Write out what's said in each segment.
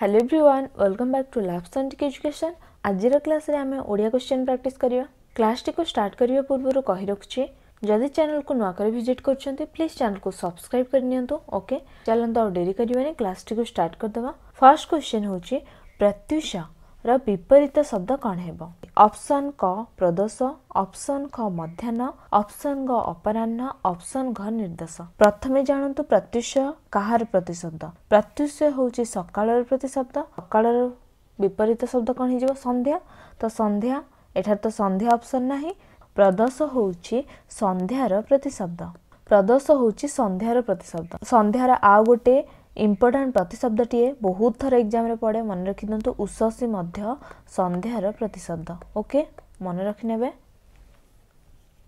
hello everyone welcome back to ଲାଭ୍ସଣ୍ଟିକ୍ education ଆଜିର କ୍ଲାସ୍ରେ ଆମେ ଓଡ଼ିଆ କ୍ୱେଶ୍ଚିନ୍ ପ୍ରାକ୍ଟିସ୍ କରିବା କ୍ଲାସ୍ଟିକୁ ଷ୍ଟାର୍ଟ କରିବା ପୂର୍ବରୁ କହି ରଖୁଛି ଯଦି ଚ୍ୟାନେଲ୍କୁ ନୂଆକରି ଭିଜିଟ୍ କରୁଛନ୍ତି ପ୍ଲିଜ୍ ଚ୍ୟାନେଲ୍କୁ ସବସ୍କ୍ରାଇବ୍ କରିନିଅନ୍ତୁ ଓକେ ଚାଲନ୍ତୁ ଆଉ ଡେରି କରିବାନି କ୍ଲାସ୍ଟିକୁ ଷ୍ଟାର୍ଟ କରିଦେବା ଫାର୍ଷ୍ଟ କ୍ୱେଶ୍ଚିନ୍ ହେଉଛି ପ୍ରତ୍ୟୁଷା ର ବିପରୀତ ଶବ୍ଦ କ'ଣ ହେବ ଅପସନ୍ କ ପ୍ରଦୋଷ ଅପସନ୍ ଖ ମଧ୍ୟାହ୍ନ ଅପସନ୍ ଗ ଅପରାହ୍ନ ଅପସନ୍ ଘ ନିର୍ଦ୍ଦେଶ ପ୍ରଥମେ ଜାଣନ୍ତୁ ପ୍ରତ୍ୟୁଷ କାହାର ପ୍ରତିଶବ୍ଦ ପ୍ରତ୍ୟୁଷ ହେଉଛି ସକାଳର ପ୍ରତିଶବ୍ଦ ସକାଳର ବିପରୀତ ଶବ୍ଦ କ'ଣ ହେଇଯିବ ସନ୍ଧ୍ୟା ତ ସନ୍ଧ୍ୟା ଏଠାରେ ତ ସନ୍ଧ୍ୟା ଅପସନ ନାହିଁ ପ୍ରଦୋଷ ହେଉଛି ସନ୍ଧ୍ୟାର ପ୍ରତିଶବ୍ଦ ପ୍ରଦୋଷ ହେଉଛି ସନ୍ଧ୍ୟାର ପ୍ରତିଶବ୍ଦ ସନ୍ଧ୍ୟାର ଆଉ ଗୋଟେ इम्पोर्टाट प्रतिशब्द टीए बहुत थर एग्जाम पड़े मन रखी दिखुं उषसी सन्धार प्रतिशब्द ओके मन रखने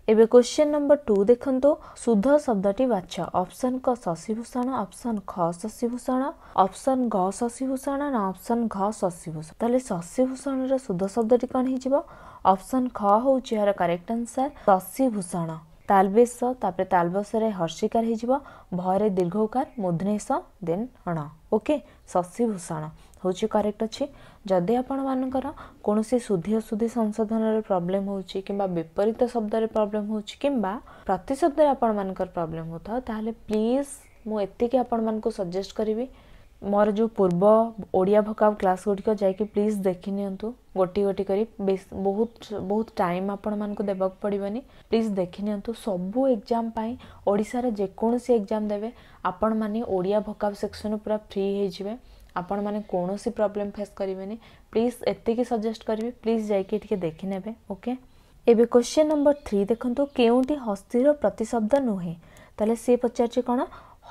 एवं क्वेश्चन नंबर टू देखु सुध शब्दी बाछ अपसन क शशिभूषण अपसन ख शशिभूषण अपसन घ शशिभूषण ना अपसन घ शशिभूषण तेल शशिभूषण सुध शब्दी कौन हो ख हूँ यार कैरेक्ट आंसर शशिभूषण ତାଲବେଶ ତାପରେ ତାଲବେଶରେ ହର୍ଷିକାର ହେଇଯିବ ଭରେ ଦୀର୍ଘ ଉକାର ମୂର୍ଦ୍ଧନେଶ ଦେନ୍ ଅଣ ଓକେ ଶଶିଭୂଷଣ ହେଉଛି କରେକ୍ଟ ଅଛି ଯଦି ଆପଣମାନଙ୍କର କୌଣସି ଶୁଦ୍ଧି ଅଶୁଦ୍ଧି ସଂଶୋଧନରେ ପ୍ରୋବ୍ଲେମ୍ ହେଉଛି କିମ୍ବା ବିପରୀତ ଶବ୍ଦରେ ପ୍ରୋବ୍ଲେମ୍ ହେଉଛି କିମ୍ବା ପ୍ରତିଶବ୍ଦରେ ଆପଣମାନଙ୍କର ପ୍ରୋବ୍ଲେମ୍ ହେଉଥାଉ ତାହେଲେ ପ୍ଲିଜ୍ ମୁଁ ଏତିକି ଆପଣମାନଙ୍କୁ ସଜେଷ୍ଟ କରିବି ମୋର ଯେଉଁ ପୂର୍ବ ଓଡ଼ିଆ ଭୋକାବ୍ କ୍ଲାସ୍ ଗୁଡ଼ିକ ଯାଇକି ପ୍ଲିଜ୍ ଦେଖିନିଅନ୍ତୁ ଗୋଟି ଗୋଟି କରି ବହୁତ ବହୁତ ଟାଇମ୍ ଆପଣମାନଙ୍କୁ ଦେବାକୁ ପଡ଼ିବନି ପ୍ଲିଜ୍ ଦେଖିନିଅନ୍ତୁ ସବୁ ଏକ୍ଜାମ୍ ପାଇଁ ଓଡ଼ିଶାର ଯେକୌଣସି ଏକ୍ଜାମ୍ ଦେବେ ଆପଣମାନେ ଓଡ଼ିଆ ଭୋକାବ୍ ସେକ୍ସନ୍ରୁ ପୁରା ଫ୍ରି ହେଇଯିବେ ଆପଣମାନେ କୌଣସି ପ୍ରୋବ୍ଲେମ୍ ଫେସ୍ କରିବେନି ପ୍ଲିଜ୍ ଏତିକି ସଜେଷ୍ଟ କରିବି ପ୍ଲିଜ୍ ଯାଇକି ଟିକେ ଦେଖିନେବେ ଓକେ ଏବେ କ୍ୱେଶ୍ଚନ୍ ନମ୍ବର ଥ୍ରୀ ଦେଖନ୍ତୁ କେଉଁଠି ହସ୍ତିର ପ୍ରତିଶବ୍ଦ ନୁହେଁ ତାହେଲେ ସେ ପଚାରୁଛି କ'ଣ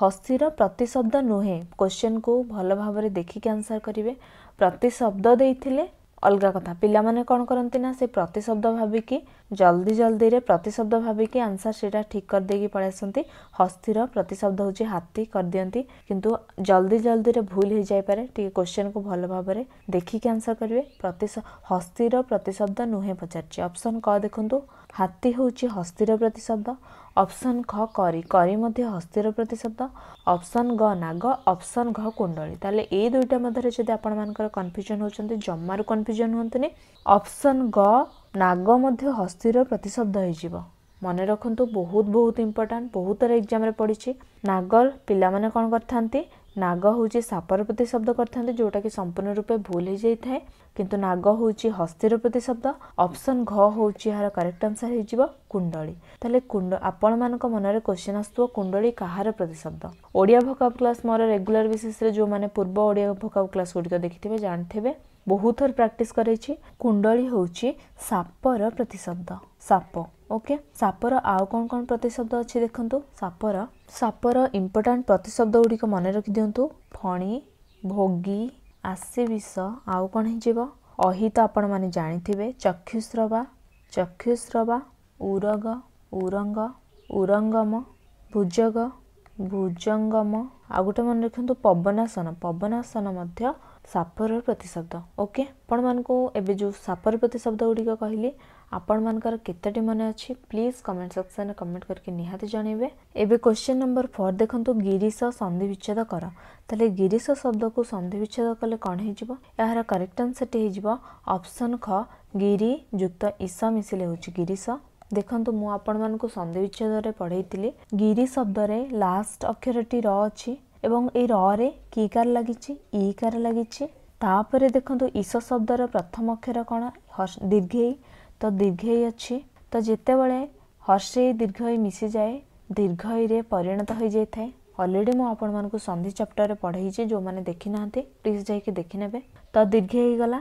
हसीर प्रतिशब्द नुहे क्वेश्चन को भल भाव देखिक आंसर करेंगे प्रतिशब्द दे अलग कथा पाने कौन करती ना से प्रतिशब्द भाविकी जल्दी जल्दी रे प्रतिशब्द भाविकी आंसर से ठीक कर करदे पलैसती हस्थिर प्रतिशब्द हूँ हाथी कर दिखती किंतु जल्दी जल्दी रे भूल हो जाए क्वेश्चन को भल भाव देखिक आंसर करेंगे हस्थिर प्रतिशब्द नुहे पचार अपसन क देखु हाथी हूँ हस्थिर प्रतिशब्द ଅପସନ୍ ଖ କରି କରି ମଧ୍ୟ ହସ୍ତିର ପ୍ରତିଶବ୍ଦ ଅପସନ୍ ଗ ନାଗ ଅପସନ୍ ଘ କୁଣ୍ଡଳୀ ତାହେଲେ ଏଇ ଦୁଇଟା ମଧ୍ୟରେ ଯଦି ଆପଣମାନଙ୍କର କନଫ୍ୟୁଜନ୍ ହେଉଛନ୍ତି ଜମାରୁ କନଫ୍ୟୁଜନ୍ ହୁଅନ୍ତୁନି ଅପସନ୍ ଗ ନାଗ ମଧ୍ୟ ହସ୍ତିର ପ୍ରତିଶବ୍ଦ ହେଇଯିବ ମନେ ରଖନ୍ତୁ ବହୁତ ବହୁତ ଇମ୍ପୋର୍ଟାଣ୍ଟ ବହୁତ ଥର ଏକ୍ଜାମ୍ରେ ପଡ଼ିଛି ନାଗଲ ପିଲାମାନେ କ'ଣ କରିଥାନ୍ତି ନାଗ ହେଉଛି ସାପର ପ୍ରତି ଶବ୍ଦ କରିଥାନ୍ତି ଯେଉଁଟାକି ସମ୍ପୂର୍ଣ୍ଣ ରୂପେ ଭୁଲ ହୋଇଯାଇଥାଏ କିନ୍ତୁ ନାଗ ହେଉଛି ହସ୍ତିର ପ୍ରତି ଶବ୍ଦ ଅପସନ୍ ଘ ହେଉଛି ଏହାର କରେକ୍ଟ ଆନ୍ସର ହେଇଯିବ କୁଣ୍ଡଳୀ ତାହେଲେ କୁଣ୍ଡ ଆପଣମାନଙ୍କ ମନରେ କୋଶ୍ଚିନ୍ ଆସୁଥିବ କୁଣ୍ଡଳୀ କାହାର ପ୍ରତି ଶବ୍ଦ ଓଡ଼ିଆ ଭୋକାବ କ୍ଲାସ୍ ମୋର ରେଗୁଲାର ବେସିସ୍ରେ ଯେଉଁମାନେ ପୂର୍ବ ଓଡ଼ିଆ ଭୋକାବ କ୍ଲାସ୍ ଗୁଡ଼ିକ ଦେଖିଥିବେ ଜାଣିଥିବେ ବହୁତ ଥର ପ୍ରାକ୍ଟିସ୍ କରାଇଛି କୁଣ୍ଡଳୀ ହେଉଛି ସାପର ପ୍ରତିଶବ୍ଦ ସାପ ଓକେ ସାପର ଆଉ କ'ଣ କ'ଣ ପ୍ରତିଶବ୍ଦ ଅଛି ଦେଖନ୍ତୁ ସାପର ସାପର ଇମ୍ପୋର୍ଟାଣ୍ଟ ପ୍ରତିଶବ୍ଦ ଗୁଡ଼ିକ ମନେ ରଖିଦିଅନ୍ତୁ ଫଣି ଭୋଗୀ ଆସିବିଷ ଆଉ କ'ଣ ହେଇଯିବ ଅହି ତ ଆପଣମାନେ ଜାଣିଥିବେ ଚକ୍ଷୁସ୍ରବା ଚକ୍ଷୁସ୍ରବା ଉରଗ ଉରଙ୍ଗ ଉରଙ୍ଗମ ଭୁଜଗ ଭୁଜଙ୍ଗମ ଆଉ ଗୋଟେ ମନେ ରଖନ୍ତୁ ପବନାସନ ପବନାସନ ମଧ୍ୟ ସାପର ପ୍ରତିଶବ୍ଦ ଓକେ ଆପଣମାନଙ୍କୁ ଏବେ ଯେଉଁ ସାପର ପ୍ରତିଶବ୍ଦ ଗୁଡ଼ିକ କହିଲି ଆପଣମାନଙ୍କର କେତେଟି ମନେ ଅଛି ପ୍ଲିଜ୍ କମେଣ୍ଟ ସେକ୍ସନରେ କମେଣ୍ଟ କରିକି ନିହାତି ଜଣେଇବେ ଏବେ କ୍ୱେଶ୍ଚିନ୍ ନମ୍ବର ଫୋର୍ ଦେଖନ୍ତୁ ଗିରିଶ ସନ୍ଧି ବିଚ୍ଛେଦ କର ତାହେଲେ ଗିରିଶ ଶବ୍ଦକୁ ସନ୍ଧି ବିଚ୍ଛେଦ କଲେ କ'ଣ ହେଇଯିବ ଏହାର କରେକ୍ଟ ଆନ୍ସର୍ଟି ହେଇଯିବ ଅପସନ୍ ଖ ଗିରି ଯୁକ୍ତ ଇସ ମିଶିଲେ ହେଉଛି ଗିରିଶ ଦେଖନ୍ତୁ ମୁଁ ଆପଣମାନଙ୍କୁ ସନ୍ଧି ବିଚ୍ଛେଦରେ ପଢ଼େଇଥିଲି ଗିରି ଶବ୍ଦରେ ଲାଷ୍ଟ ଅକ୍ଷରଟି ର ଅଛି ଏବଂ ଏଇ ରରେ କି କାର ଲାଗିଛି ଇ କାର ଲାଗିଛି ତାପରେ ଦେଖନ୍ତୁ ଇସ ଶବ୍ଦର ପ୍ରଥମ ଅକ୍ଷର କ'ଣ ଦୀର୍ଘେଇ ତ ଦୀର୍ଘେଇ ଅଛି ତ ଯେତେବେଳେ ହର୍ଷେଇ ଦୀର୍ଘଇ ମିଶିଯାଏ ଦୀର୍ଘଇରେ ପରିଣତ ହୋଇଯାଇଥାଏ ଅଲରେଡ଼ି ମୁଁ ଆପଣମାନଙ୍କୁ ସନ୍ଧି ଚାପ୍ଟରରେ ପଢ଼େଇଛି ଯେଉଁମାନେ ଦେଖିନାହାନ୍ତି ପ୍ଲିଜ୍ ଯାଇକି ଦେଖିନେବେ ତ ଦୀର୍ଘେ ହେଇଗଲା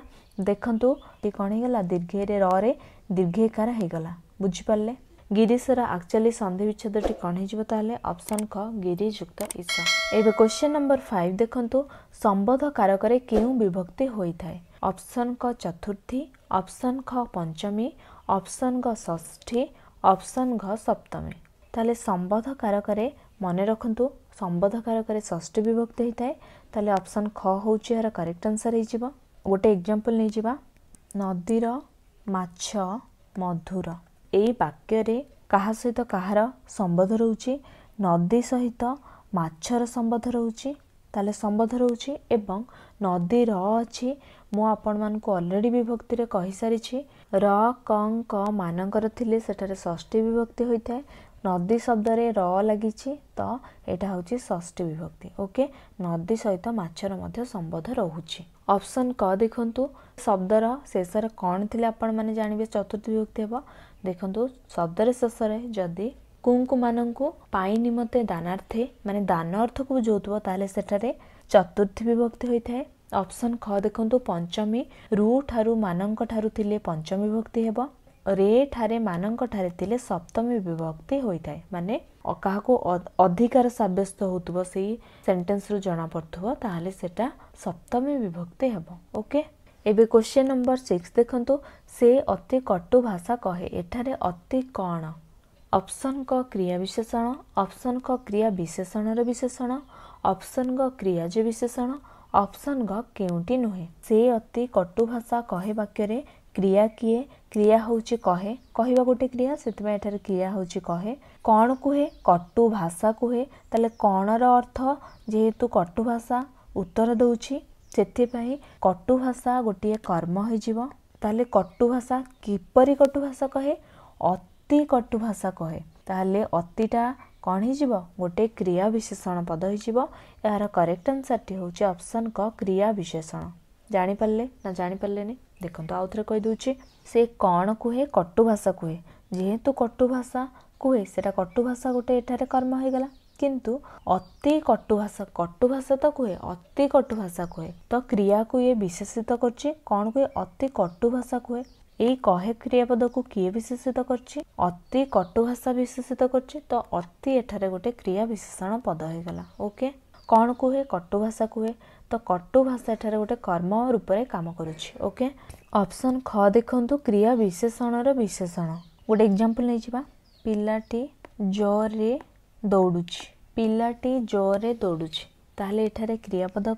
ଦେଖନ୍ତୁ କି କ'ଣ ହେଇଗଲା ଦୀର୍ଘରେ ରରେ ଦୀର୍ଘିକାର ହେଇଗଲା ବୁଝିପାରିଲେ ଗିରିଶର ଆକ୍ଚୁଆଲି ସନ୍ଧି ବିଚ୍ଛେଦଟି କ'ଣ ହେଇଯିବ ତାହେଲେ ଅପସନ୍ ଖ ଗିରିଯୁକ୍ତ ଇସ ଏବେ କ୍ୱେଶ୍ଚନ୍ ନମ୍ବର ଫାଇଭ୍ ଦେଖନ୍ତୁ ସମ୍ବୋଧ କାରକରେ କେଉଁ ବିଭକ୍ତି ହୋଇଥାଏ ଅପସନ୍ କ ଚତୁର୍ଥୀ ଅପସନ୍ ଖ ପଞ୍ଚମୀ ଅପସନ୍ ଘ ଷଷ୍ଠୀ ଅପସନ୍ ଘ ସପ୍ତମୀ ତାହେଲେ ସମ୍ବୋଧ କାରକରେ ମନେ ରଖନ୍ତୁ ସମ୍ବୋଧ କାରକରେ ଷଷ୍ଠୀ ବିଭକ୍ତ ହୋଇଥାଏ ତାହେଲେ ଅପସନ୍ ଖ ହେଉଛି ଏହାର କରେକ୍ଟ ଆନ୍ସର ହୋଇଯିବ ଗୋଟେ ଏକ୍ଜାମ୍ପଲ୍ ନେଇଯିବା ନଦୀର ମାଛ ମଧୁର ଏହି ବାକ୍ୟରେ କାହା ସହିତ କାହାର ସମ୍ବୋଧ ରହୁଛି ନଦୀ ସହିତ ମାଛର ସମ୍ବୋଧ ରହୁଛି ତାହେଲେ ସମ୍ବଦ୍ଧ ରହୁଛି ଏବଂ ନଦୀ ର ଅଛି ମୁଁ ଆପଣମାନଙ୍କୁ ଅଲରେଡ଼ି ବିଭକ୍ତିରେ କହିସାରିଛି ର କ କ ମାନଙ୍କର ଥିଲେ ସେଠାରେ ଷଷ୍ଠୀ ବିଭକ୍ତି ହୋଇଥାଏ ନଦୀ ଶବ୍ଦରେ ର ଲାଗିଛି ତ ଏଇଟା ହେଉଛି ଷଷ୍ଠୀ ବିଭକ୍ତି ଓକେ ନଦୀ ସହିତ ମାଛର ମଧ୍ୟ ସମ୍ବଦ୍ଧ ରହୁଛି ଅପସନ୍ କ ଦେଖନ୍ତୁ ଶବ୍ଦର ଶେଷରେ କ'ଣ ଥିଲେ ଆପଣମାନେ ଜାଣିବେ ଚତୁର୍ଥ ବିଭକ୍ତି ହେବ ଦେଖନ୍ତୁ ଶବ୍ଦରେ ଶେଷରେ ଯଦି କୁଙ୍କୁମାନଙ୍କୁ ପାଇଁ ନିମନ୍ତେ ଦାନାର୍ଥେ ମାନେ ଦାନ ଅର୍ଥକୁ ଯୋଉଥିବ ତାହେଲେ ସେଠାରେ ଚତୁର୍ଥୀ ବିଭକ୍ତି ହୋଇଥାଏ ଅପସନ୍ ଖ ଦେଖନ୍ତୁ ପଞ୍ଚମୀ ରୁ ଠାରୁ ମାନଙ୍କ ଠାରୁ ଥିଲେ ପଞ୍ଚମୀ ବିଭକ୍ତି ହେବ ରେ ଠାରେ ମାନଙ୍କ ଠାରେ ଥିଲେ ସପ୍ତମୀ ବିଭକ୍ତି ହୋଇଥାଏ ମାନେ କାହାକୁ ଅଧିକାର ସାବ୍ୟସ୍ତ ହଉଥିବ ସେଇ ସେଣ୍ଟେନ୍ସରୁ ଜଣାପଡ଼ୁଥିବ ତାହେଲେ ସେଟା ସପ୍ତମୀ ବିଭକ୍ତି ହେବ ଓକେ ଏବେ କ୍ୱେଶ୍ଚିନ୍ ନମ୍ବର ସିକ୍ସ ଦେଖନ୍ତୁ ସେ ଅତି କଟୁ ଭାଷା କହେ ଏଠାରେ ଅତି କ'ଣ ଅପ୍ସନ୍ଙ୍କ କ୍ରିୟା ବିଶେଷଣ ଅପ୍ସନ୍ଙ୍କ କ୍ରିୟା ବିଶେଷଣର ବିଶେଷଣ ଅପ୍ସନ୍ଙ୍କ କ୍ରିୟାଜ ବିଶେଷଣ ଅପ୍ସନ୍ଙ୍କ କେଉଁଠି ନୁହେଁ ସେ ଅତି କଟୁ ଭାଷା କହେ ବାକ୍ୟରେ କ୍ରିୟା କିଏ କ୍ରିୟା ହେଉଛି କହେ କହିବା ଗୋଟେ କ୍ରିୟା ସେଥିପାଇଁ ଏଠାରେ କ୍ରିୟା ହେଉଛି କହେ କ'ଣ କୁହେ କଟୁ ଭାଷା କୁହେ ତାହେଲେ କ'ଣର ଅର୍ଥ ଯେହେତୁ କଟୁ ଭାଷା ଉତ୍ତର ଦେଉଛି ସେଥିପାଇଁ କଟୁ ଭାଷା ଗୋଟିଏ କର୍ମ ହୋଇଯିବ ତାହେଲେ କଟୁ ଭାଷା କିପରି କଟୁ ଭାଷା କହେ ଅତି ଅତି କଟୁ ଭାଷା କହେ ତାହେଲେ ଅତିଟା କ'ଣ ହେଇଯିବ ଗୋଟେ କ୍ରିୟା ବିଶେଷଣ ପଦ ହେଇଯିବ ଏହାର କରେକ୍ଟ ଆନ୍ସର୍ଟି ହେଉଛି ଅପସନ୍ କ କ୍ରିୟା ବିଶେଷଣ ଜାଣିପାରିଲେ ନା ଜାଣିପାରିଲେନି ଦେଖନ୍ତୁ ଆଉ ଥରେ କହିଦେଉଛି ସେ କ'ଣ କୁହେ କଟୁ ଭାଷା କୁହେ ଯେହେତୁ କଟୁ ଭାଷା କୁହେ ସେଇଟା କଟୁ ଭାଷା ଗୋଟେ ଏଠାରେ କର୍ମ ହେଇଗଲା କିନ୍ତୁ ଅତି କଟୁ ଭାଷା କଟୁ ଭାଷା ତ କୁହେ ଅତି କଟୁ ଭାଷା କୁହେ ତ କ୍ରିୟାକୁ ଇଏ ବିଶେଷିତ କରୁଛି କ'ଣ କୁହେ ଅତି କଟୁ ଭାଷା କୁହେ এই କହେ କ୍ରିୟାପଦକୁ କିଏ ବିଶେଷିତ କରିଛି ଅତି କଟୁ ଭାଷା ବିଶେଷିତ କରିଛି ତ ଅତି ଏଠାରେ ଗୋଟେ କ୍ରିୟା ବିଶେଷଣ ପଦ ହେଇଗଲା ଓକେ କ'ଣ କୁହେ କଟୁ ଭାଷା କୁହେ ତ କଟୁ ଭାଷା ଏଠାରେ ଗୋଟେ କର୍ମ ରୂପରେ କାମ କରୁଛି ଓକେ ଅପସନ୍ ଖ ଦେଖନ୍ତୁ କ୍ରିୟା ବିଶେଷଣର ବିଶେଷଣ ଗୋଟେ ଏକ୍ଜାମ୍ପଲ୍ ନେଇଯିବା ପିଲାଟି ଜୋରରେ ଦୌଡ଼ୁଛି ପିଲାଟି ଜୋରରେ ଦୌଡ଼ୁଛି ତାହେଲେ ଏଠାରେ କ୍ରିୟାପଦ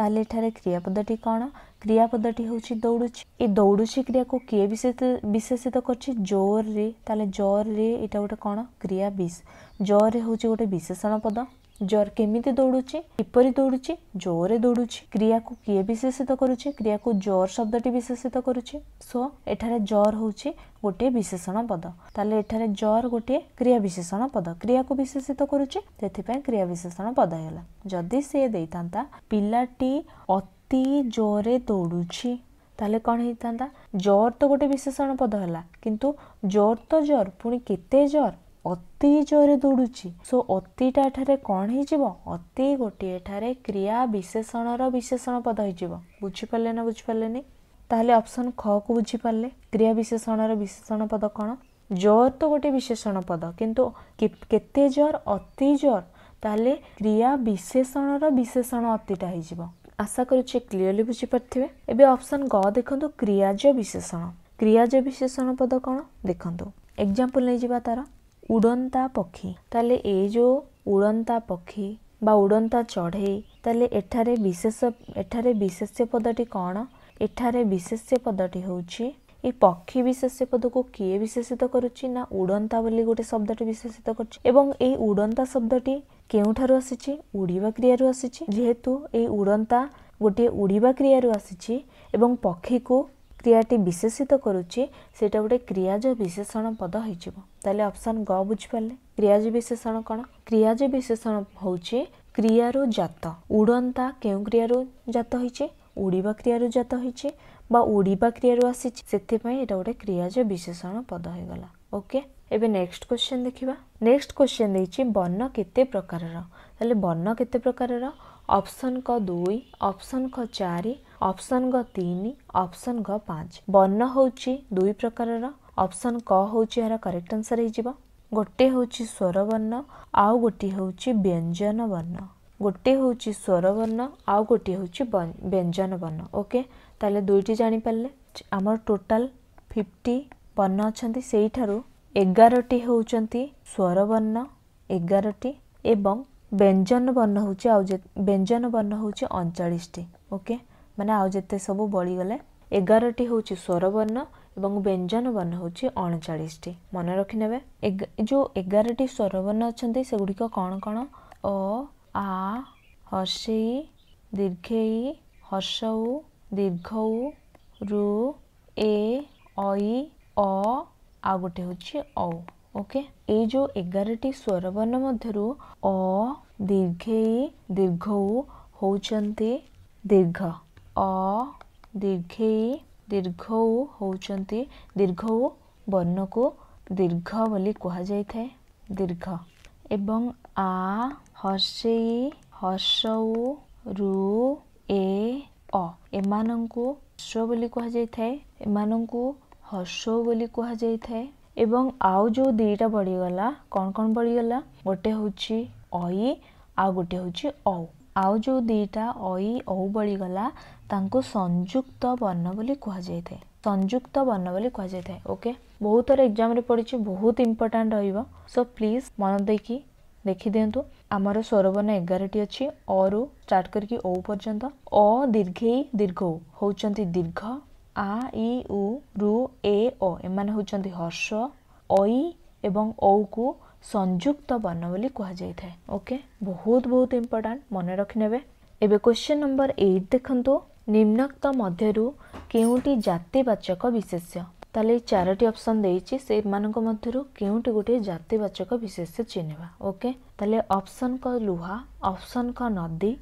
ତାହେଲେ ଏଠାରେ କ୍ରିୟାପଦଟି କ'ଣ କ୍ରିୟାପଦଟି ହେଉଛି ଦୌଡ଼ୁଛି ଏ ଦୌଡ଼ୁଛି କ୍ରିୟାକୁ କିଏ ବିଶେଷ ବିଶେଷିତ କରିଛି ଜୋରରେ ତାହେଲେ ଜୋରରେ ଏଇଟା ଗୋଟେ କ'ଣ କ୍ରିୟା ବିଶ ଜୋରରେ ହେଉଛି ଗୋଟେ ବିଶେଷଣ ପଦ ଜ୍ୱର କେମିତି ଦୌଡ଼ୁଛି କିପରି ଦୌଡ଼ୁଛି ଜୋରରେ ଦୌଡ଼ୁଛି କ୍ରିୟାକୁ କିଏ ବିଶେଷିତ କରୁଛି କ୍ରିୟାକୁ ଜ୍ୱର ଶବ୍ଦଟି ବିଶେଷିତ କରୁଛି ସୋ ଏଠାରେ ଜ୍ୱର ହେଉଛି ଗୋଟିଏ ବିଶେଷଣ ପଦ ତାହେଲେ ଏଠାରେ ଜ୍ୱର ଗୋଟିଏ କ୍ରିୟା ବିଶେଷଣ ପଦ କ୍ରିୟାକୁ ବିଶେଷିତ କରୁଛି ସେଥିପାଇଁ କ୍ରିୟା ବିଶେଷଣ ପଦ ହେଲା ଯଦି ସିଏ ଦେଇଥାନ୍ତା ପିଲାଟି ଅତି ଜୋରରେ ଦୌଡ଼ୁଛି ତାହେଲେ କ'ଣ ହେଇଥାନ୍ତା ଜ୍ୱର ତ ଗୋଟେ ବିଶେଷଣ ପଦ ହେଲା କିନ୍ତୁ ଜ୍ୱର ତ ଜ୍ୱର ପୁଣି କେତେ ଜ୍ୱର ଅତି ଜୋରେ ଦୌଡ଼ୁଛି ସୋ ଅତିଟା ଏଠାରେ କ'ଣ ହେଇଯିବ ଅତି ଗୋଟିଏ ଠାରେ କ୍ରିୟା ବିଶେଷଣର ବିଶେଷଣ ପଦ ହେଇଯିବ ବୁଝିପାରିଲେ ନା ବୁଝିପାରିଲେନି ତାହେଲେ ଅପସନ୍ ଖ କୁ ବୁଝିପାରିଲେ କ୍ରିୟା ବିଶେଷଣର ବିଶେଷଣ ପଦ କ'ଣ ଜୋର ତ ଗୋଟେ ବିଶେଷଣ ପଦ କିନ୍ତୁ କେତେ ଜୋର ଅତି ଜୋର ତାହେଲେ କ୍ରିୟା ବିଶେଷଣର ବିଶେଷଣ ଅତିଟା ହେଇଯିବ ଆଶା କରୁଛି କ୍ଲିଅରଲି ବୁଝିପାରିଥିବେ ଏବେ ଅପସନ୍ ଗ ଦେଖନ୍ତୁ କ୍ରିୟାଜ ବିଶେଷଣ କ୍ରିୟାଜ ବିଶେଷଣ ପଦ କ'ଣ ଦେଖନ୍ତୁ ଏକ୍ଜାମ୍ପଲ ନେଇଯିବା ତାର ଉଡ଼ନ୍ତା ପକ୍ଷୀ ତାହେଲେ ଏ ଯେଉଁ ଉଡ଼ନ୍ତା ପକ୍ଷୀ ବା ଉଡ଼ନ୍ତା ଚଢ଼େଇ ତାହେଲେ ଏଠାରେ ବିଶେଷ ଏଠାରେ ବିଶେଷ ପଦଟି କ'ଣ ଏଠାରେ ବିଶେଷ ପଦଟି ହେଉଛି ଏ ପକ୍ଷୀ ବିଶେଷ ପଦକୁ କିଏ ବିଶେଷିତ କରୁଛି ନା ଉଡ଼ନ୍ତା ବୋଲି ଗୋଟେ ଶବ୍ଦଟି ବିଶେଷିତ କରୁଛି ଏବଂ ଏଇ ଉଡ଼ନ୍ତା ଶବ୍ଦଟି କେଉଁଠାରୁ ଆସିଛି ଉଡ଼ିବା କ୍ରିୟାରୁ ଆସିଛି ଯେହେତୁ ଏଇ ଉଡ଼ନ୍ତା ଗୋଟିଏ ଉଡ଼ିବା କ୍ରିୟାରୁ ଆସିଛି ଏବଂ ପକ୍ଷୀକୁ ক্রিয়াটি বিশেষিত করুছে সেটা গোটে ক্রিয়াজ বিশেষণ পদ হয়েছিল তাহলে অপশন গ বুঝিপারে ক্রিয়াজ বিশেষণ কোণ ক্রিয়াজ বিশেষণ হচ্ছে ক্রিয়ারু জাত উড়ন্তা কেউ ক্রিয়ারু জাত হয়েছে উড়িবা ক্রিয়ারু জাত হয়েছে বা উড়িবা ক্রিয়ারু আসিছে সেপাই এটা গোটে ক্রিয়াজ বিশেষণ পদ হয়ে গেল ওকে এবে নেক্সট কোশ্চেন দেখিবা নেক্সট কোশ্চেন দিয়েছি বর্ণ কেতে প্রকারের তাহলে বর্ণ কেতে প্রকারের অপশন ক দুই অপশন খ চারি ଅପସନ୍ ଗ ତିନି ଅପସନ୍ ଗ ପାଞ୍ଚ ବର୍ଣ୍ଣ ହେଉଛି ଦୁଇ ପ୍ରକାରର ଅପସନ୍ କ ହେଉଛି ଏହାର କରେକ୍ଟ ଆନ୍ସର୍ ହେଇଯିବ ଗୋଟିଏ ହେଉଛି ସ୍ୱରବର୍ଣ୍ଣ ଆଉ ଗୋଟିଏ ହେଉଛି ବ୍ୟଞ୍ଜନ ବର୍ଣ୍ଣ ଗୋଟିଏ ହେଉଛି ସ୍ୱରବର୍ଣ୍ଣ ଆଉ ଗୋଟିଏ ହେଉଛି ବ୍ୟଞ୍ଜନ ବର୍ଣ୍ଣ ଓକେ ତାହେଲେ ଦୁଇଟି ଜାଣିପାରିଲେ ଆମର ଟୋଟାଲ ଫିଫ୍ଟି ବର୍ଣ୍ଣ ଅଛନ୍ତି ସେଇଠାରୁ ଏଗାରଟି ହେଉଛନ୍ତି ସ୍ୱରବର୍ଣ୍ଣ ଏଗାରଟି ଏବଂ ବ୍ୟଞ୍ଜନ ବର୍ଣ୍ଣ ହେଉଛି ଆଉ ବ୍ୟଞ୍ଜନ ବର୍ଣ୍ଣ ହେଉଛି ଅଣଚାଳିଶଟି ଓକେ ମାନେ ଆଉ ଯେତେ ସବୁ ବଳିଗଲେ ଏଗାରଟି ହେଉଛି ସ୍ୱରବର୍ଣ୍ଣ ଏବଂ ବ୍ୟଞ୍ଜନ ବର୍ଣ୍ଣ ହେଉଛି ଅଣଚାଳିଶଟି ମନେ ରଖିନେବେ ଯେଉଁ ଏଗାରଟି ସ୍ୱରବର୍ଣ୍ଣ ଅଛନ୍ତି ସେଗୁଡ଼ିକ କ'ଣ କ'ଣ ଅ ଆ ହର୍ଷେଇ ଦୀର୍ଘେଇ ହର୍ଷଉ ଦୀର୍ଘଉ ରୁ ଏ ଅଇ ଅ ଆଉ ଗୋଟେ ହେଉଛି ଅଉ ଓକେ ଏଇ ଯେଉଁ ଏଗାରଟି ସ୍ୱରବର୍ଣ୍ଣ ମଧ୍ୟରୁ ଅ ଦୀର୍ଘେଇ ଦୀର୍ଘଉ ହେଉଛନ୍ତି ଦୀର୍ଘ ଅ ଦୀର୍ଘେଇ ଦୀର୍ଘ ହେଉଛନ୍ତି ଦୀର୍ଘଉ ବର୍ଣ୍ଣକୁ ଦୀର୍ଘ ବୋଲି କୁହାଯାଇଥାଏ ଦୀର୍ଘ ଏବଂ ଆ ହର୍ଷେଇ ହର୍ଷଉ ରୁ ଏ ଅ ଏମାନଙ୍କୁ ହ୍ରସ୍ୱ ବୋଲି କୁହାଯାଇଥାଏ ଏମାନଙ୍କୁ ହର୍ଷ ବୋଲି କୁହାଯାଇଥାଏ ଏବଂ ଆଉ ଯେଉଁ ଦୁଇଟା ବଳିଗଲା କ'ଣ କ'ଣ ବଳିଗଲା ଗୋଟେ ହେଉଛି ଅଇ ଆଉ ଗୋଟେ ହେଉଛି ଔ ଆଉ ଯେଉଁ ଦୁଇଟା ଅଇ ଔ ବଳିଗଲା ତାଙ୍କୁ ସଂଯୁକ୍ତ ବର୍ଣ୍ଣ ବୋଲି କୁହାଯାଇଥାଏ ସଂଯୁକ୍ତ ବର୍ଣ୍ଣ ବୋଲି କୁହାଯାଇଥାଏ ଓକେ ବହୁତ ଥର ଏକ୍ଜାମ୍ରେ ପଡ଼ିଛି ବହୁତ ଇମ୍ପୋର୍ଟାଣ୍ଟ ରହିବ ସୋ ପ୍ଲିଜ୍ ମନ ଦେଇକି ଦେଖିଦିଅନ୍ତୁ ଆମର ସ୍ୱରବର୍ଣ୍ଣ ଏଗାରଟି ଅଛି ଅରୁ ଷ୍ଟାର୍ଟ କରିକି ଓ ପର୍ଯ୍ୟନ୍ତ ଅ ଦୀର୍ଘେଇ ଦୀର୍ଘ ହେଉଛନ୍ତି ଦୀର୍ଘ ଆ ଇ ଉ ରୁ ଏ ଓ ଏମାନେ ହେଉଛନ୍ତି ହର୍ଷ ଐ ଏବଂ ଔକୁ ସଂଯୁକ୍ତ ବର୍ଣ୍ଣ ବୋଲି କୁହାଯାଇଥାଏ ଓକେ ବହୁତ ବହୁତ ଇମ୍ପୋର୍ଟାଣ୍ଟ ମନେ ରଖିନେବେ ଏବେ କ୍ୱେଶ୍ଚନ୍ ନମ୍ବର ଏଇଟ୍ ଦେଖନ୍ତୁ ନିମ୍ନକ୍ତ ମଧ୍ୟରୁ କେଉଁଟି ଜାତିବାଚକ ବିଶେଷ୍ୟ ତାହେଲେ ଏଇ ଚାରୋଟି ଅପସନ୍ ଦେଇଛି ସେମାନଙ୍କ ମଧ୍ୟରୁ କେଉଁଟି ଗୋଟିଏ ଜାତିବାଚକ ବିଶେଷ୍ୟ ଚିହ୍ନିବା ଓକେ ତାହେଲେ ଅପସନ୍ କ ଲୁହା ଅପସନ୍ କ ନଦୀ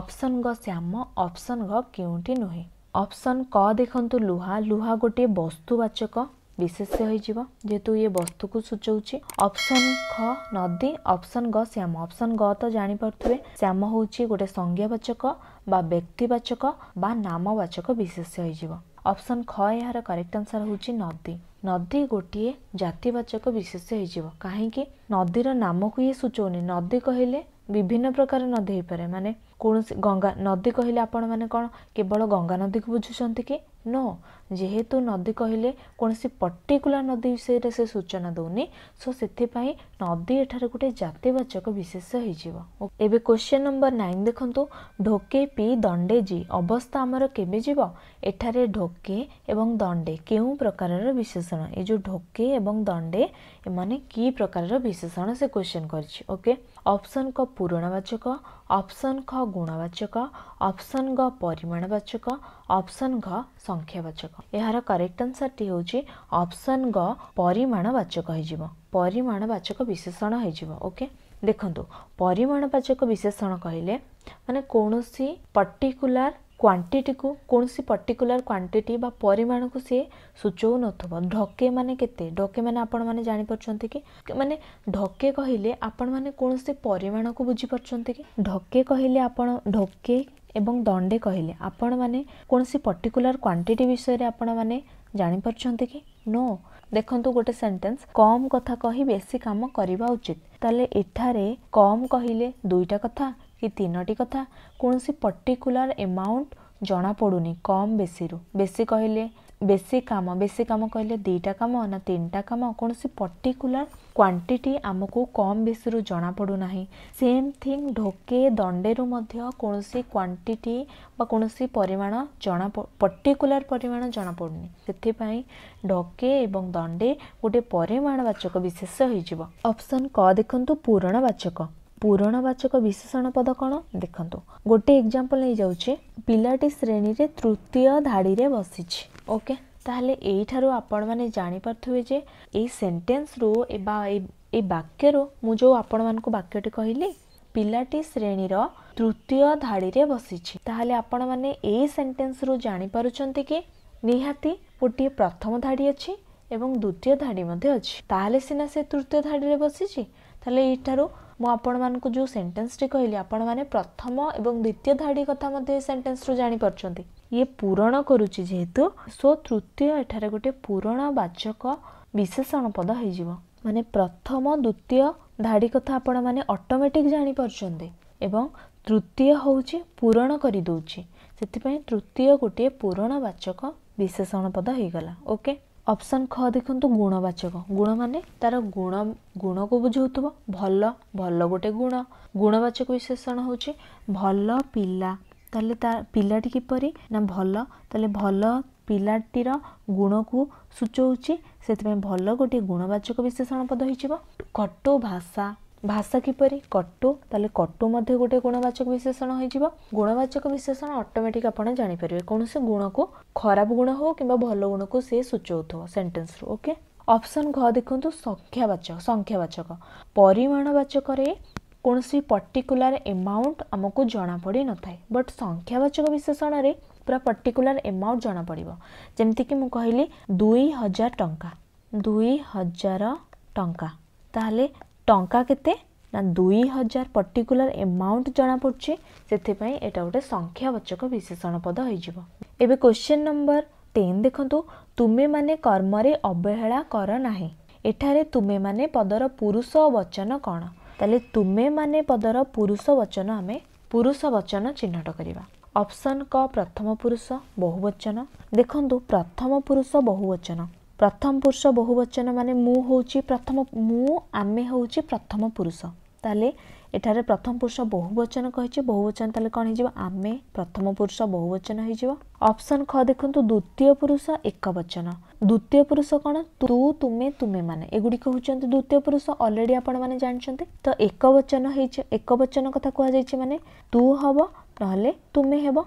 ଅପସନ୍ ଘ ଶ୍ୟାମ ଅପସନ୍ ଘ କେଉଁଟି ନୁହେଁ ଅପସନ୍ କ ଦେଖନ୍ତୁ ଲୁହା ଲୁହା ଗୋଟିଏ ବସ୍ତୁବାଚକ ବିଶେଷ୍ୟ ହୋଇଯିବ ଯେହେତୁ ଇଏ ବସ୍ତୁକୁ ସୂଚାଉଛି ଅପସନ୍ ଖ ନଦୀ ଅପସନ୍ ଗ ଶ୍ୟାମ ଅପସନ୍ ଗ ତ ଜାଣିପାରୁଥିବେ ଶ୍ୟାମ ହେଉଛି ଗୋଟେ ସଂଜ୍ଞାବାଚକ ବା ବ୍ୟକ୍ତିବାଚକ ବା ନାମବାଚକ ବିଶେଷ୍ୟ ହୋଇଯିବ ଅପସନ୍ ଖ ଏହାର କରେକ୍ଟ ଆନ୍ସର୍ ହେଉଛି ନଦୀ ନଦୀ ଗୋଟିଏ ଜାତିବାଚକ ବିଶେଷ୍ୟ ହୋଇଯିବ କାହିଁକି ନଦୀର ନାମକୁ ଇଏ ସୂଚାଉନି ନଦୀ କହିଲେ ବିଭିନ୍ନ ପ୍ରକାର ନଦୀ ହେଇପାରେ ମାନେ କୌଣସି ଗଙ୍ଗା ନଦୀ କହିଲେ ଆପଣମାନେ କ'ଣ କେବଳ ଗଙ୍ଗା ନଦୀକୁ ବୁଝୁଛନ୍ତି କି ନୋ ଯେହେତୁ ନଦୀ କହିଲେ କୌଣସି ପର୍ଟିକୁଲାର ନଦୀ ବିଷୟରେ ସେ ସୂଚନା ଦେଉନି ସୋ ସେଥିପାଇଁ ନଦୀ ଏଠାରେ ଗୋଟିଏ ଜାତିବାଚକ ବିଶେଷ ହେଇଯିବ ଏବେ କ୍ୱେଶ୍ଚନ୍ ନମ୍ବର ନାଇନ୍ ଦେଖନ୍ତୁ ଢୋକେ ପି ଦଣ୍ଡେ ଜି ଅବସ୍ଥା ଆମର କେବେ ଯିବ ଏଠାରେ ଢୋକେ ଏବଂ ଦଣ୍ଡେ କେଉଁ ପ୍ରକାରର ବିଶେଷଣ ଏ ଯେଉଁ ଢୋକେ ଏବଂ ଦଣ୍ଡେ ଏମାନେ କି ପ୍ରକାରର ବିଶେଷଣ ସେ କ୍ୱେଶ୍ଚନ୍ କରିଛି ଓକେ ଅପସନ୍ କ ପୁରଣବାଚକ ଅପସନ୍ ଖ ଗୁଣବାଚକ ଅପସନ୍ ଗ ପରିମାଣବାଚକ ऑप्शन घ संख्यावाचक यार करेक्ट आंसर टी हूँ ऑप्शन घ परिमाणवाचक होमाणवाचक विशेषण होके देखु परिमाणवाचक विशेषण कहले मैंने कौन सी पर्टिकुला क्वांटिटी को कौन सी पर्टिकुलर क्वांटिटी बा परिमाण को सी सूचो न ढके मान के ढके मैंने आपण मैंने जापर कि मानने ढके कहले आपण मैंने कौन से परिमाण को बुझीपे ढके कहले आप ढके ଏବଂ ଦଣ୍ଡେ କହିଲେ ଆପଣମାନେ କୌଣସି ପର୍ଟିକୁଲାର କ୍ୱାଣ୍ଟିଟି ବିଷୟରେ ଆପଣମାନେ ଜାଣିପାରୁଛନ୍ତି କି ନୋ ଦେଖନ୍ତୁ ଗୋଟେ ସେଣ୍ଟେନ୍ସ କମ୍ କଥା କହି ବେଶୀ କାମ କରିବା ଉଚିତ ତାହେଲେ ଏଠାରେ କମ୍ କହିଲେ ଦୁଇଟା କଥା କି ତିନୋଟି କଥା କୌଣସି ପର୍ଟିକୁଲାର ଏମାଉଣ୍ଟ ଜଣାପଡ଼ୁନି କମ୍ ବେଶୀରୁ ବେଶୀ କହିଲେ ବେଶୀ କାମ ବେଶୀ କାମ କହିଲେ ଦୁଇଟା କାମ ନା ତିନିଟା କାମ କୌଣସି ପର୍ଟିକୁଲାର କ୍ୱାଣ୍ଟିଟି ଆମକୁ କମ୍ ବେଶୀରୁ ଜଣାପଡ଼ୁନାହିଁ ସେମ୍ ଥିଙ୍ଗ ଢୋକେ ଦଣ୍ଡେରୁ ମଧ୍ୟ କୌଣସି କ୍ୱାଣ୍ଟିଟି ବା କୌଣସି ପରିମାଣ ଜଣା ପର୍ଟିକୁଲାର ପରିମାଣ ଜଣାପଡ଼ୁନି ସେଥିପାଇଁ ଢୋକେ ଏବଂ ଦଣ୍ଡେ ଗୋଟିଏ ପରିମାଣବାଚକ ବିଶେଷ ହୋଇଯିବ ଅପସନ୍ କ ଦେଖନ୍ତୁ ପୂରଣବାଚକ ପୂରଣବାଚକ ବିଶେଷଣ ପଦ କ'ଣ ଦେଖନ୍ତୁ ଗୋଟେ ଏକ୍ଜାମ୍ପଲ୍ ନେଇଯାଉଛି ପିଲାଟି ଶ୍ରେଣୀରେ ତୃତୀୟ ଧାଡ଼ିରେ ବସିଛି ଓକେ ତାହେଲେ ଏଇଠାରୁ ଆପଣମାନେ ଜାଣିପାରୁଥିବେ ଯେ ଏଇ ସେଣ୍ଟେନ୍ସରୁ ବା ଏଇ ବାକ୍ୟରୁ ମୁଁ ଯେଉଁ ଆପଣମାନଙ୍କୁ ବାକ୍ୟଟି କହିଲି ପିଲାଟି ଶ୍ରେଣୀର ତୃତୀୟ ଧାଡ଼ିରେ ବସିଛି ତାହେଲେ ଆପଣମାନେ ଏଇ ସେଣ୍ଟେନ୍ସରୁ ଜାଣିପାରୁଛନ୍ତି କି ନିହାତି ଗୋଟିଏ ପ୍ରଥମ ଧାଡ଼ି ଅଛି ଏବଂ ଦ୍ୱିତୀୟ ଧାଡ଼ି ମଧ୍ୟ ଅଛି ତାହେଲେ ସିନା ସେ ତୃତୀୟ ଧାଡ଼ିରେ ବସିଛି ତାହେଲେ ଏଇଠାରୁ ମୁଁ ଆପଣମାନଙ୍କୁ ଯେଉଁ ସେଣ୍ଟେନ୍ସଟି କହିଲି ଆପଣମାନେ ପ୍ରଥମ ଏବଂ ଦ୍ୱିତୀୟ ଧାଡ଼ି କଥା ମଧ୍ୟ ଏ ସେଣ୍ଟେନ୍ସରୁ ଜାଣିପାରୁଛନ୍ତି ଇଏ ପୂରଣ କରୁଛି ଯେହେତୁ ସୋ ତୃତୀୟ ଏଠାରେ ଗୋଟେ ପୁରଣ ବାଚକ ବିଶେଷଣ ପଦ ହେଇଯିବ ମାନେ ପ୍ରଥମ ଦ୍ୱିତୀୟ ଧାଡ଼ି କଥା ଆପଣମାନେ ଅଟୋମେଟିକ୍ ଜାଣିପାରୁଛନ୍ତି ଏବଂ ତୃତୀୟ ହେଉଛି ପୂରଣ କରିଦେଉଛି ସେଥିପାଇଁ ତୃତୀୟ ଗୋଟିଏ ପୁରଣ ବାଚକ ବିଶେଷଣ ପଦ ହେଇଗଲା ଓକେ ଅପସନ୍ ଖ ଦେଖନ୍ତୁ ଗୁଣବାଚକ ଗୁଣ ମାନେ ତାର ଗୁଣ ଗୁଣକୁ ବୁଝାଉଥିବ ଭଲ ଭଲ ଗୋଟେ ଗୁଣ ଗୁଣବାଚକ ବିଶେଷଣ ହେଉଛି ଭଲ ପିଲା ତାହେଲେ ତା ପିଲାଟି କିପରି ନା ଭଲ ତାହେଲେ ଭଲ ପିଲାଟିର ଗୁଣକୁ ସୂଚାଉଛି ସେଥିପାଇଁ ଭଲ ଗୋଟିଏ ଗୁଣବାଚକ ବିଶେଷଣ ପଦ ହୋଇଯିବ କଟୁ ଭାଷା ଭାଷା କିପରି କଟୁ ତାହେଲେ କଟୁ ମଧ୍ୟ ଗୋଟିଏ ଗୁଣବାଚକ ବିଶେଷଣ ହୋଇଯିବ ଗୁଣବାଚକ ବିଶେଷଣ ଅଟୋମେଟିକ୍ ଆପଣ ଜାଣିପାରିବେ କୌଣସି ଗୁଣକୁ ଖରାପ ଗୁଣ ହେଉ କିମ୍ବା ଭଲ ଗୁଣକୁ ସେ ସୂଚାଉଥିବ ସେଣ୍ଟେନ୍ସରୁ ଓକେ ଅପସନ୍ ଘ ଦେଖନ୍ତୁ ସଂଖ୍ୟାବାଚକ ସଂଖ୍ୟାବାଚକ ପରିମାଣବାଚକରେ କୌଣସି ପର୍ଟିକୁଲାର ଏମାଉଣ୍ଟ ଆମକୁ ଜଣାପଡ଼ି ନଥାଏ ବଟ୍ ସଂଖ୍ୟାବାଚକ ବିଶେଷଣରେ ପୁରା ପର୍ଟିକୁଲାର ଏମାଉଣ୍ଟ ଜଣାପଡ଼ିବ ଯେମିତିକି ମୁଁ କହିଲି ଦୁଇ ହଜାର ଟଙ୍କା ଦୁଇ ହଜାର ଟଙ୍କା ତାହେଲେ ଟଙ୍କା କେତେ ନା ଦୁଇ ହଜାର ପର୍ଟିକୁଲାର ଏମାଉଣ୍ଟ ଜଣାପଡ଼ୁଛି ସେଥିପାଇଁ ଏଇଟା ଗୋଟେ ସଂଖ୍ୟାବାଚକ ବିଶେଷଣ ପଦ ହୋଇଯିବ ଏବେ କ୍ୱେଶ୍ଚିନ୍ ନମ୍ବର ଟେନ୍ ଦେଖନ୍ତୁ ତୁମେମାନେ କର୍ମରେ ଅବହେଳା କର ନାହିଁ ଏଠାରେ ତୁମେମାନେ ପଦର ପୁରୁଷ ଓ ବଚନ କ'ଣ ତାହେଲେ ତୁମେମାନେ ପଦର ପୁରୁଷ ବଚନ ଆମେ ପୁରୁଷ ବଚନ ଚିହ୍ନଟ କରିବା ଅପସନ୍ କ ପ୍ରଥମ ପୁରୁଷ ବହୁବଚନ ଦେଖନ୍ତୁ ପ୍ରଥମ ପୁରୁଷ ବହୁବଚନ ପ୍ରଥମ ପୁରୁଷ ବହୁବଚନ ମାନେ ମୁଁ ହେଉଛି ପ୍ରଥମ ମୁଁ ଆମେ ହେଉଛି ପ୍ରଥମ ପୁରୁଷ ତାହେଲେ ଏଠାରେ ପ୍ରଥମ ପୁରୁଷ ବହୁବଚନ କହିଛି ବହୁବଚନ ତାହେଲେ କ'ଣ ହେଇଯିବ ଆମେ ପ୍ରଥମ ପୁରୁଷ ବହୁବଚନ ହେଇଯିବ ଅପସନ୍ ଖ ଦେଖନ୍ତୁ ଦ୍ୱିତୀୟ ପୁରୁଷ ଏକବଚନ ଦ୍ୱିତୀୟ ପୁରୁଷ କ'ଣ ତୁ ତୁମେ ତୁମେମାନେ ଏଗୁଡ଼ିକ ହେଉଛନ୍ତି ଦ୍ୱିତୀୟ ପୁରୁଷ ଅଲରେଡ଼ି ଆପଣମାନେ ଜାଣିଛନ୍ତି ତ ଏକବଚନ ହେଇଛି ଏକବଚନ କଥା କୁହାଯାଇଛି ମାନେ ତୁ ହେବ ନହେଲେ ତୁମେ ହେବ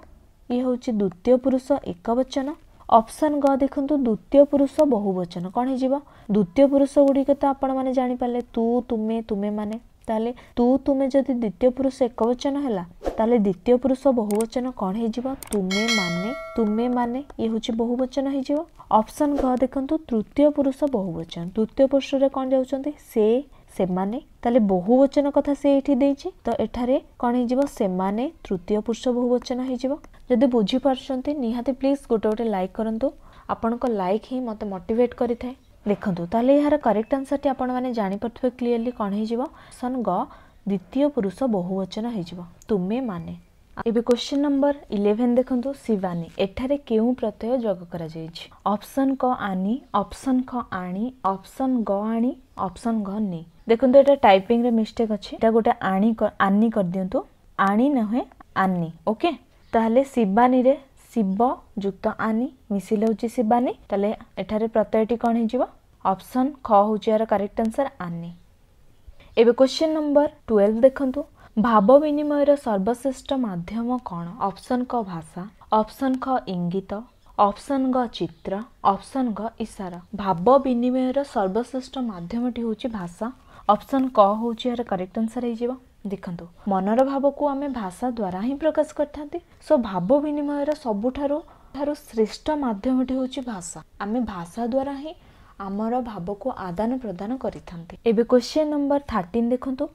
ଇଏ ହେଉଛି ଦ୍ୱିତୀୟ ପୁରୁଷ ଏକବଚନ ଅପସନ୍ ଗ ଦେଖନ୍ତୁ ଦ୍ୱିତୀୟ ପୁରୁଷ ବହୁବଚନ କ'ଣ ହେଇଯିବ ଦ୍ୱିତୀୟ ପୁରୁଷ ଗୁଡ଼ିକ ତ ଆପଣମାନେ ଜାଣିପାରିଲେ ତୁ ତୁମେ ତୁମେମାନେ ତାହେଲେ ତୁ ତୁମେ ଯଦି ଦ୍ୱିତୀୟ ପୁରୁଷ ଏକବଚନ ହେଲା ତାହେଲେ ଦ୍ୱିତୀୟ ପୁରୁଷ ବହୁବଚନ କ'ଣ ହେଇଯିବ ତୁମେ ମାନେ ତୁମେ ମାନେ ଇଏ ହେଉଛି ବହୁବଚନ ହେଇଯିବ ଅପସନ୍ ଘ ଦେଖନ୍ତୁ ତୃତୀୟ ପୁରୁଷ ବହୁବଚନ ତୃତୀୟ ପୁରୁଷରେ କ'ଣ ଯାଉଛନ୍ତି ସେ ସେମାନେ ତାହେଲେ ବହୁବଚନ କଥା ସେ ଏଇଠି ଦେଇଛି ତ ଏଠାରେ କ'ଣ ହେଇଯିବ ସେମାନେ ତୃତୀୟ ପୁରୁଷ ବହୁବଚନ ହେଇଯିବ ଯଦି ବୁଝିପାରୁଛନ୍ତି ନିହାତି ପ୍ଲିଜ୍ ଗୋଟେ ଗୋଟେ ଲାଇକ୍ କରନ୍ତୁ ଆପଣଙ୍କ ଲାଇକ୍ ହିଁ ମୋତେ ମୋଟିଭେଟ୍ କରିଥାଏ ଦେଖନ୍ତୁ ତାହେଲେ ଏହାର କରେକ୍ଟ ଆନ୍ସରଟି ଆପଣମାନେ ଜାଣିପାରୁଥିବେ କ୍ଲିଅରଲି କ'ଣ ହେଇଯିବ ସନ୍ ଗ ଦ୍ୱିତୀୟ ପୁରୁଷ ବହୁବଚନ ହେଇଯିବ ତୁମେ ମାନେ ଏବେ କ୍ୱେଶ୍ଚିନ୍ ନମ୍ବର ଇଲେଭେନ୍ ଦେଖନ୍ତୁ ଶିବାନୀ ଏଠାରେ କେଉଁ ପ୍ରତ୍ୟୟ ଯୋଗ କରାଯାଇଛି ଅପ୍ସନ୍ କ ଆନି ଅପ୍ସନ୍ ଖ ଆଣି ଅପ୍ସନ୍ ଗ ଆଣି ଅପ୍ସନ୍ ଘ ନି ଦେଖନ୍ତୁ ଏଇଟା ଟାଇପିଂର ମିଷ୍ଟେକ୍ ଅଛି ଏଇଟା ଗୋଟେ ଆଣି ଆନି କରିଦିଅନ୍ତୁ ଆଣି ନୁହେଁ ଆନି ଓକେ ତାହେଲେ ଶିବାନୀରେ ଶିବ ଯୁକ୍ତ ଆନି ମିଶିଲେ ହେଉଛି ଶିବାନୀ ତାହେଲେ ଏଠାରେ ପ୍ରତ୍ୟୟଟି କ'ଣ ହେଇଯିବ ଅପସନ୍ ଖ ହେଉଛି ଏହାର କରେକ୍ଟ ଆନ୍ସର୍ ଆନି ଏବେ କ୍ୱେଶ୍ଚିନ୍ ନମ୍ବର ଟୁଏଲ୍ଭ ଦେଖନ୍ତୁ ଭାବ ବିନିମୟର ସର୍ବଶ୍ରେଷ୍ଠ ମାଧ୍ୟମ କ'ଣ ଅପସନ୍ କ ଭାଷା ଅପସନ୍ ଖ ଇଙ୍ଗିତ ଅପସନ୍ ଗ ଚିତ୍ର ଅପସନ୍ ଗ ଇସାର ଭାବ ବିନିମୟର ସର୍ବଶ୍ରେଷ୍ଠ ମାଧ୍ୟମଟି ହେଉଛି ଭାଷା ଅପସନ୍ କ ହେଉଛି ଏହାର କରେକ୍ଟ ଆନ୍ସର୍ ହେଇଯିବ ଦେଖନ୍ତୁ ମନର ଭାବକୁ ଆମେ ଭାଷା ଦ୍ୱାରା ହିଁ ପ୍ରକାଶ କରିଥାନ୍ତି ସୋ ଭାବ ବିନିମୟର ସବୁଠାରୁ ଠାରୁ ଶ୍ରେଷ୍ଠ ମାଧ୍ୟମଟି ହେଉଛି ଭାଷା ଆମେ ଭାଷା ଦ୍ୱାରା ହିଁ ଆମର ଭାବକୁ ଆଦାନ ପ୍ରଦାନ କରିଥାନ୍ତି ଏବେ କ୍ୱେଶ୍ଚିନ୍ ନମ୍ବର ଥାର୍ଟିନ୍ ଦେଖନ୍ତୁ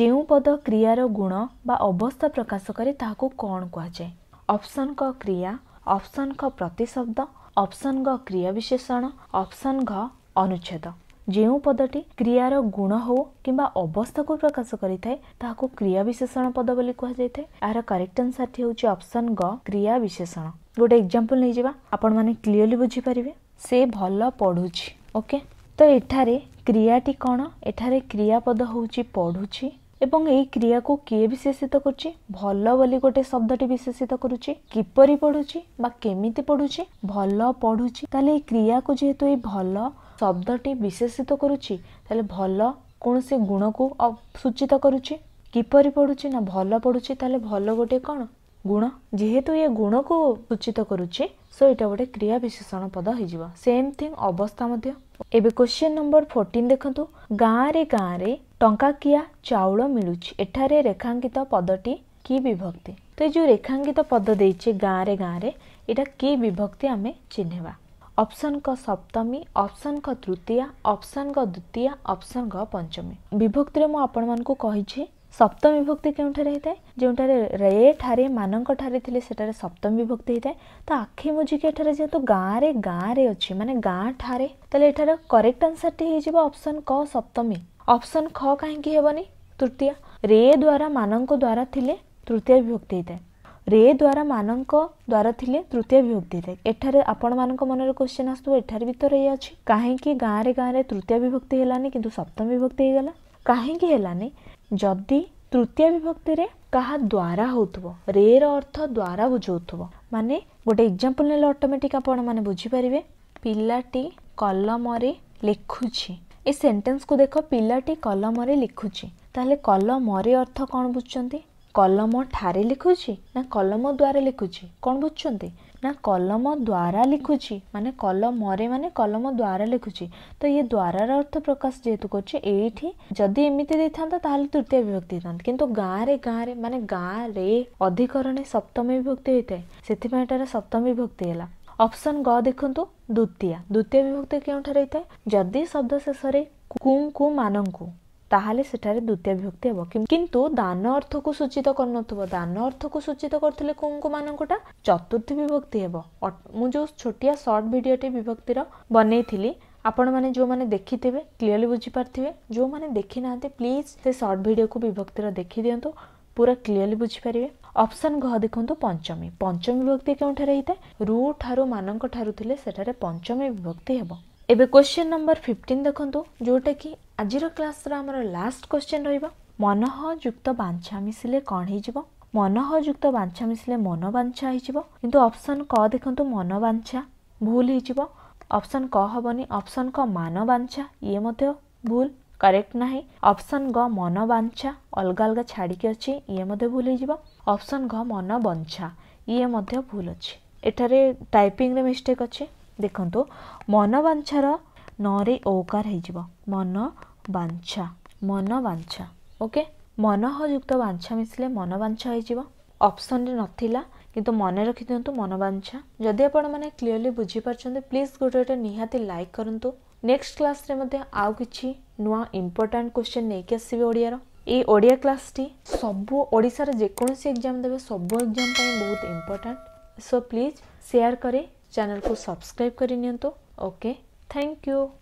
ଯେଉଁ ପଦ କ୍ରିୟାର ଗୁଣ ବା ଅବସ୍ଥା ପ୍ରକାଶ କରେ ତାହାକୁ କ'ଣ କୁହାଯାଏ ଅପସନ୍ କ କ୍ରିୟା ଅପସନ୍ ଖ ପ୍ରତିଶବ୍ଦ ଅପସନ୍ ଘ କ୍ରିୟା ବିଶେଷଣ ଅପସନ୍ ଘ ଅନୁଚ୍ଛେଦ ଯେଉଁ ପଦଟି କ୍ରିୟାର ଗୁଣ ହଉ କିମ୍ବା ଅବସ୍ଥାକୁ ପ୍ରକାଶ କରିଥାଏ ତାହାକୁ କ୍ରିୟା ବିଶେଷଣ ପଦ ବୋଲି କୁହାଯାଇଥାଏ ଏହାର କରେକ୍ଟ ଆନ୍ସାରଟି ହେଉଛି ଅପସନ୍ ଗ କ୍ରିୟା ବିଶେଷଣ ଗୋଟେ ଏକ୍ଜାମ୍ପଲ ନେଇଯିବା ଆପଣମାନେ କ୍ଲିୟରଲି ବୁଝିପାରିବେ ସେ ଭଲ ପଢ଼ୁଛି ଓକେ ତ ଏଠାରେ କ୍ରିୟାଟି କ'ଣ ଏଠାରେ କ୍ରିୟା ପଦ ହେଉଛି ପଢ଼ୁଛି ଏବଂ ଏଇ କ୍ରିୟାକୁ କିଏ ବିଶେଷିତ କରୁଛି ଭଲ ବୋଲି ଗୋଟେ ଶବ୍ଦଟି ବିଶେଷିତ କରୁଛି କିପରି ପଢ଼ୁଛି ବା କେମିତି ପଢ଼ୁଛି ଭଲ ପଢ଼ୁଛି ତାହେଲେ ଏଇ କ୍ରିୟାକୁ ଯେହେତୁ ଏଇ ଭଲ ଶବ୍ଦଟି ବିଶେଷିତ କରୁଛି ତାହେଲେ ଭଲ କୌଣସି ଗୁଣକୁ ସୂଚିତ କରୁଛି କିପରି ପଢ଼ୁଛି ନା ଭଲ ପଢ଼ୁଛି ତାହେଲେ ଭଲ ଗୋଟିଏ କ'ଣ ଗୁଣ ଯେହେତୁ ଏ ଗୁଣକୁ ସୂଚିତ କରୁଛି ସୋ ଏଇଟା ଗୋଟେ କ୍ରିୟା ବିଶେଷଣ ପଦ ହେଇଯିବ ସେମ୍ ଥିଙ୍ଗ ଅବସ୍ଥା ମଧ୍ୟ ଏବେ କୋଶ୍ଚିନ୍ ନମ୍ବର ଫୋର୍ଟିନ୍ ଦେଖନ୍ତୁ ଗାଁରେ ଗାଁରେ ଟଙ୍କା କିଆ ଚାଉଳ ମିଳୁଛି ଏଠାରେ ରେଖାଙ୍କିତ ପଦଟି କି ବିଭକ୍ତି ତ ଏ ଯେଉଁ ରେଖାଙ୍କିତ ପଦ ଦେଇଛି ଗାଁରେ ଗାଁରେ ଏଇଟା କି ବିଭକ୍ତି ଆମେ ଚିହ୍ନେବା অপশন ক সপ্তমী অপশন ক তৃতिया অপশন ক দ্বিতिया অপশন ক পঞ্চমী বিভক্তি রে ম আপন মানক কইছে সপ্তম বিভক্তি কেন ঠরে তাই জোনটারে রে ঠারে মানক ঠারে থিলে সেটা সপ্তম বিভক্তি হেই তাই তো আખી মুজি কে ঠারে যে তো গা রে গা রে ওচি মানে গা ঠারে তলে এঠারো करेक्ट आंसर টি হেই জিব অপশন ক সপ্তমী অপশন খ কাই কি হেবনি তৃতिया রে দ্বারা মানক দ্বারা থিলে তৃতिया বিভক্তি হেই তাই ରେ ଦ୍ୱାରା ମାନଙ୍କ ଦ୍ୱାରା ଥିଲେ ତୃତୀୟ ବିଭକ୍ତି ଥାଏ ଏଠାରେ ଆପଣମାନଙ୍କ ମନରେ କୋଶ୍ଚିନ୍ ଆସୁଥିବ ଏଠାରେ ବି ତ ରେ ଅଛି କାହିଁକି ଗାଁରେ ଗାଁରେ ତୃତୀୟ ବିଭକ୍ତି ହେଲାନି କିନ୍ତୁ ସପ୍ତମ ବିଭକ୍ତି ହେଇଗଲା କାହିଁକି ହେଲାନି ଯଦି ତୃତୀୟ ବିଭକ୍ତିରେ କାହା ଦ୍ୱାରା ହେଉଥିବ ରେର ଅର୍ଥ ଦ୍ୱାରା ବୁଝାଉଥିବ ମାନେ ଗୋଟେ ଏକ୍ଜାମ୍ପଲ୍ ନେଲେ ଅଟୋମେଟିକ୍ ଆପଣମାନେ ବୁଝିପାରିବେ ପିଲାଟି କଲମରେ ଲେଖୁଛି ଏ ସେଣ୍ଟେନ୍ସକୁ ଦେଖ ପିଲାଟି କଲମରେ ଲେଖୁଛି ତାହେଲେ କଲମରେ ଅର୍ଥ କ'ଣ ବୁଝୁଛନ୍ତି କଲମ ଠାରେ ଲେଖୁଛି ନା କଲମ ଦ୍ୱାରା ଲେଖୁଛି କ'ଣ ବୁଝୁଛନ୍ତି ନା କଲମ ଦ୍ୱାରା ଲେଖୁଛି ମାନେ କଲମରେ ମାନେ କଲମ ଦ୍ୱାରା ଲେଖୁଛି ତ ଇଏ ଦ୍ୱାରାର ଅର୍ଥ ପ୍ରକାଶ ଯେହେତୁ କରୁଛି ଏଇଠି ଯଦି ଏମିତି ଦେଇଥାନ୍ତା ତାହେଲେ ତୃତୀୟ ବିଭକ୍ତି ହେଇଥାନ୍ତି କିନ୍ତୁ ଗାଁରେ ଗାଁରେ ମାନେ ଗାଁରେ ଅଧିକରଣେ ସପ୍ତମ ବିଭକ୍ତି ହୋଇଥାଏ ସେଥିପାଇଁ ଏଠାରେ ସପ୍ତମ ବିଭକ୍ତି ହେଲା ଅପସନ୍ ଗ ଦେଖନ୍ତୁ ଦ୍ୱିତୀୟ ଦ୍ୱିତୀୟ ବିଭକ୍ତି କେଉଁଠାରେ ହେଇଥାଏ ଯଦି ଶବ୍ଦ ଶେଷରେ କୁ କୁ ମାନଙ୍କୁ তাহলে সেটিৰ দ্বিতীয় বিভক্তি হ'ব কিকিন্তু দান অর্থক সূচিত কৰন্নতু দান অর্থক সূচিত কৰtile কোং কো মানকটা চতুর্থী বিভক্তি হ'ব মু যে ছটিয়া শর্ট ভিডিওতে বিভক্তিৰ বনাই থিলি আপোন মানে যো মানে দেখি থেবে ক্লিয়ৰলি বুজি পাৰ্থেবে যো মানে দেখি নাতে প্লিজ সেই শর্ট ভিডিওক বিভক্তিৰ দেখি দিওঁতো पुरा ক্লিয়ৰলি বুজি পৰে অপচন গহ দেখোঁতো পঞ্চমী পঞ্চমী বিভক্তি কিউ ঠৰি থাকে ৰুট আৰু মানক ঠৰুtile সেটিৰ পঞ্চমী বিভক্তি হ'ব ଏବେ କ୍ୱେଶ୍ଚିନ୍ ନମ୍ବର ଫିଫ୍ଟିନ୍ ଦେଖନ୍ତୁ ଯେଉଁଟାକି ଆଜିର କ୍ଲାସ୍ର ଆମର ଲାଷ୍ଟ କ୍ୱେଶ୍ଚିନ୍ ରହିବ ମନଃ ଯୁକ୍ତ ବାଞ୍ଛା ମିଶିଲେ କ'ଣ ହେଇଯିବ ମନଃ ଯୁକ୍ତ ବାଞ୍ଛା ମିଶିଲେ ମନ ବାଞ୍ଛା ହେଇଯିବ କିନ୍ତୁ ଅପସନ୍ କ ଦେଖନ୍ତୁ ମନ ବାଞ୍ଛା ଭୁଲ ହେଇଯିବ ଅପସନ୍ କ ହେବନି ଅପସନ୍ କ ମାନ ବାଞ୍ଛା ଇଏ ମଧ୍ୟ ଭୁଲ କରେକ୍ଟ ନାହିଁ ଅପସନ୍ ଗ ମନ ବାଞ୍ଛା ଅଲଗା ଅଲଗା ଛାଡ଼ିକି ଅଛି ଇଏ ମଧ୍ୟ ଭୁଲ ହେଇଯିବ ଅପସନ୍ ଘ ମନ ବଞ୍ଛା ଇଏ ମଧ୍ୟ ଭୁଲ ଅଛି ଏଠାରେ ଟାଇପିଂରେ ମିଷ୍ଟେକ୍ ଅଛି ଦେଖନ୍ତୁ ମନ ବାଞ୍ଛାର ନରେ ଓକାର ହେଇଯିବ ମନ ବାଞ୍ଛା ମନ ବାଞ୍ଛା ଓକେ ମନହଯୁକ୍ତ ବାଞ୍ଛା ମିଶିଲେ ମନ ବାଞ୍ଛା ହେଇଯିବ ଅପସନରେ ନଥିଲା କିନ୍ତୁ ମନେ ରଖିଦିଅନ୍ତୁ ମନ ବାଞ୍ଛା ଯଦି ଆପଣମାନେ କ୍ଲିଅରଲି ବୁଝିପାରୁଛନ୍ତି ପ୍ଲିଜ୍ ଗୋଟେ ଗୋଟେ ନିହାତି ଲାଇକ୍ କରନ୍ତୁ ନେକ୍ସଟ କ୍ଲାସ୍ରେ ମଧ୍ୟ ଆଉ କିଛି ନୂଆ ଇମ୍ପୋର୍ଟାଣ୍ଟ କ୍ୱେଶ୍ଚିନ୍ ନେଇକି ଆସିବି ଓଡ଼ିଆର ଏଇ ଓଡ଼ିଆ କ୍ଲାସ୍ଟି ସବୁ ଓଡ଼ିଶାର ଯେକୌଣସି ଏକ୍ଜାମ୍ ଦେବେ ସବୁ ଏକ୍ଜାମ୍ ପାଇଁ ବହୁତ ଇମ୍ପୋର୍ଟାଣ୍ଟ ସୋ ପ୍ଲିଜ୍ ସେୟାର୍ କରେ चैनल को सब्सक्राइब करनी ओके थैंक यू